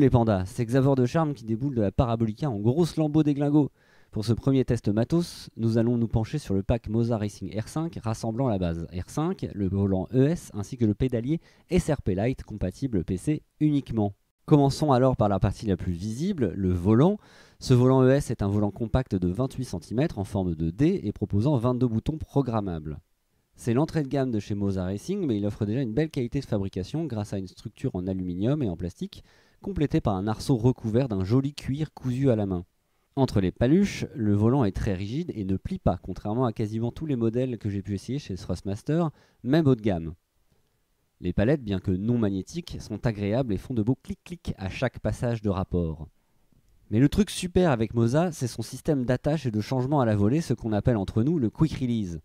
les pandas, c'est Xavor de charme qui déboule de la Parabolica en gros lambeaux glingos. Pour ce premier test matos, nous allons nous pencher sur le pack Moza Racing R5 rassemblant la base R5, le volant ES ainsi que le pédalier SRP Lite compatible PC uniquement. Commençons alors par la partie la plus visible, le volant. Ce volant ES est un volant compact de 28 cm en forme de D et proposant 22 boutons programmables. C'est l'entrée de gamme de chez Moza Racing, mais il offre déjà une belle qualité de fabrication grâce à une structure en aluminium et en plastique complété par un arceau recouvert d'un joli cuir cousu à la main. Entre les paluches, le volant est très rigide et ne plie pas, contrairement à quasiment tous les modèles que j'ai pu essayer chez Thrustmaster, même haut de gamme. Les palettes, bien que non magnétiques, sont agréables et font de beaux clic-clic à chaque passage de rapport. Mais le truc super avec Moza, c'est son système d'attache et de changement à la volée, ce qu'on appelle entre nous le quick release.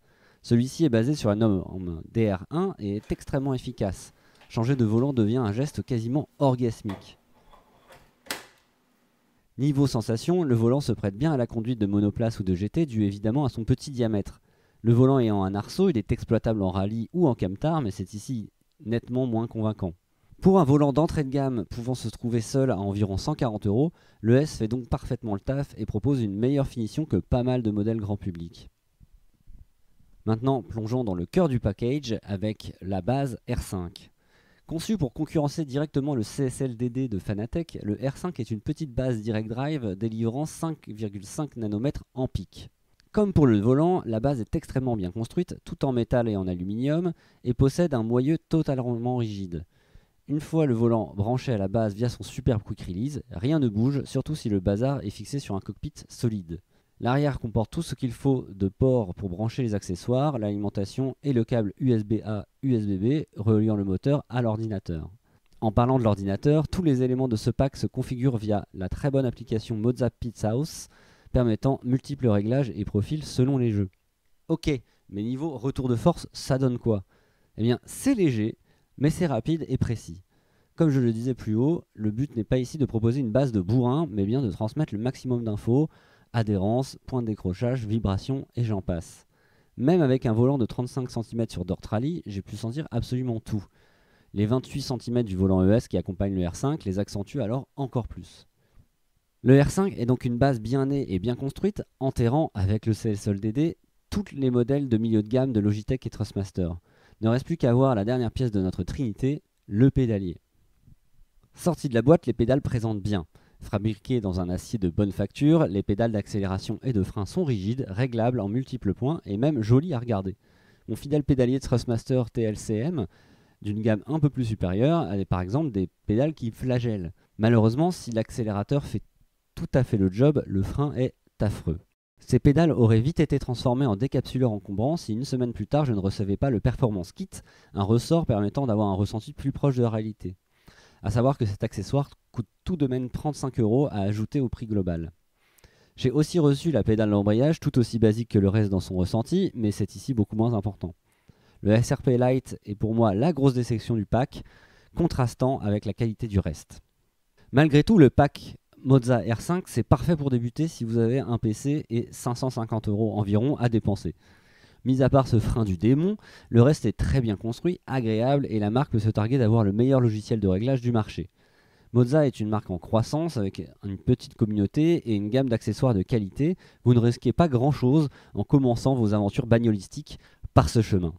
Celui-ci est basé sur un norme DR1 et est extrêmement efficace. Changer de volant devient un geste quasiment orgasmique. Niveau sensation, le volant se prête bien à la conduite de monoplace ou de GT dû évidemment à son petit diamètre. Le volant ayant un arceau, il est exploitable en rallye ou en camtar, mais c'est ici nettement moins convaincant. Pour un volant d'entrée de gamme pouvant se trouver seul à environ 140 euros, le S fait donc parfaitement le taf et propose une meilleure finition que pas mal de modèles grand public. Maintenant, plongeons dans le cœur du package avec la base R5. Conçu pour concurrencer directement le CSLDD de Fanatec, le R5 est une petite base direct drive délivrant 5,5 nanomètres en pic. Comme pour le volant, la base est extrêmement bien construite, tout en métal et en aluminium, et possède un moyeu totalement rigide. Une fois le volant branché à la base via son superbe quick release, rien ne bouge, surtout si le bazar est fixé sur un cockpit solide. L'arrière comporte tout ce qu'il faut de port pour brancher les accessoires, l'alimentation et le câble USB-A, USB-B reliant le moteur à l'ordinateur. En parlant de l'ordinateur, tous les éléments de ce pack se configurent via la très bonne application Moza Pizza House, permettant multiples réglages et profils selon les jeux. Ok, mais niveau retour de force, ça donne quoi Eh bien, c'est léger, mais c'est rapide et précis. Comme je le disais plus haut, le but n'est pas ici de proposer une base de bourrin, mais bien de transmettre le maximum d'infos, adhérence, point de décrochage, vibration et j'en passe. Même avec un volant de 35 cm sur Dortrally, j'ai pu sentir absolument tout. Les 28 cm du volant ES qui accompagne le R5 les accentuent alors encore plus. Le R5 est donc une base bien née et bien construite, enterrant avec le Sol DD toutes les modèles de milieu de gamme de Logitech et Trustmaster. Ne reste plus qu'à voir la dernière pièce de notre trinité, le pédalier. Sorti de la boîte, les pédales présentent bien. Fabriqués dans un acier de bonne facture, les pédales d'accélération et de frein sont rigides, réglables en multiples points et même jolies à regarder. Mon fidèle pédalier Thrustmaster TLCM, d'une gamme un peu plus supérieure, a par exemple des pédales qui flagellent. Malheureusement, si l'accélérateur fait tout à fait le job, le frein est affreux. Ces pédales auraient vite été transformées en décapsuleurs encombrants si une semaine plus tard je ne recevais pas le Performance Kit, un ressort permettant d'avoir un ressenti plus proche de la réalité. À savoir que cet accessoire coûte tout de même 35 euros à ajouter au prix global. J'ai aussi reçu la pédale d'embrayage, tout aussi basique que le reste dans son ressenti, mais c'est ici beaucoup moins important. Le SRP Lite est pour moi la grosse déception du pack, contrastant avec la qualité du reste. Malgré tout, le pack Moza R5, c'est parfait pour débuter si vous avez un PC et 550 euros environ à dépenser. Mis à part ce frein du démon, le reste est très bien construit, agréable et la marque peut se targuer d'avoir le meilleur logiciel de réglage du marché. Moza est une marque en croissance avec une petite communauté et une gamme d'accessoires de qualité. Vous ne risquez pas grand-chose en commençant vos aventures bagnolistiques par ce chemin.